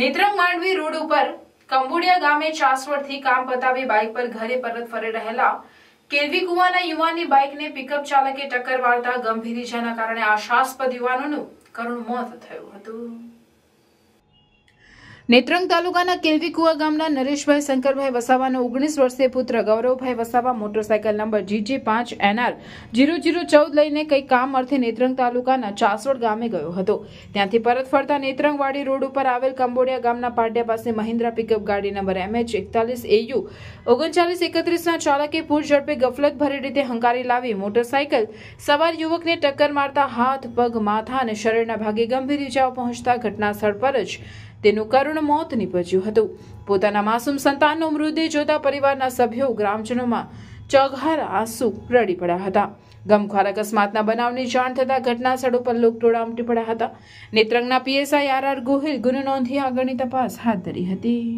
Netrang Mandvi road ઉપર કંબોડિયા ગામે ચાસવડથી કામ પતાવી બાઇક પર ઘરે પરત ફરી રહેલા કેલવી કુવાના યુવાનની બાઇકને પિકઅપ ચાલકે ટક્કર મારતા ગંભીર ઈજાના કારણે આશાસ્પદ યુવાનોનું કરુણ મોત થયું હતું નેત્રંગ તાલુકાના કેલવીકુવા ગામના નરેશભાઈ શંકરભાઈ વસાવાનો ઓગણીસ વર્ષીય પુત્ર Gauravbhai Vasava motorcycle number GJ પાંચ એનઆર જીરો જીરો ચૌદ લઈને કંઈ કામ અર્થે નેત્રંગ તાલુકાના ચાસોડ ગામે ગયો હતો ત્યાંથી પરત ફરતા નેત્રંગવાડી રોડ ઉપર આવેલ કંબોડિયા ગામના પાટિયા પાસે મહિન્દ્રા પિકઅપ ગાડી નંબર એમએચ એકતાલીસ એયુ ઓગણચાલીસ એકત્રીસના ચાલકે પૂર ઝડપે ગફલત ભરી રીતે હંકારી લાવી મોટરસાયકલ સવાર યુવકને ટક્કર મારતા હાથ પગ માથા અને શરીરના ભાગે ગંભીર ઇજાઓ પહોંચતા ઘટનાસ્થળ પર જ તેનું કરુણ મોત નીપજ્યું હતું પોતાના માસૂમ સંતાનનો મૃતદેહ જોતા પરિવારના સભ્યો ગ્રામજનોમાં ચઘાર આંસુ રડી પડ્યા હતા ગમખ્વાર અકસ્માતના બનાવની જાણ થતાં ઘટના સ્થળ ઉપર ટોળા ઉમટી પડ્યા હતા નેત્રંગના પીએસઆઈ આર આર ગોહિલ ગુનો નોંધી આગળની તપાસ હાથ ધરી હતી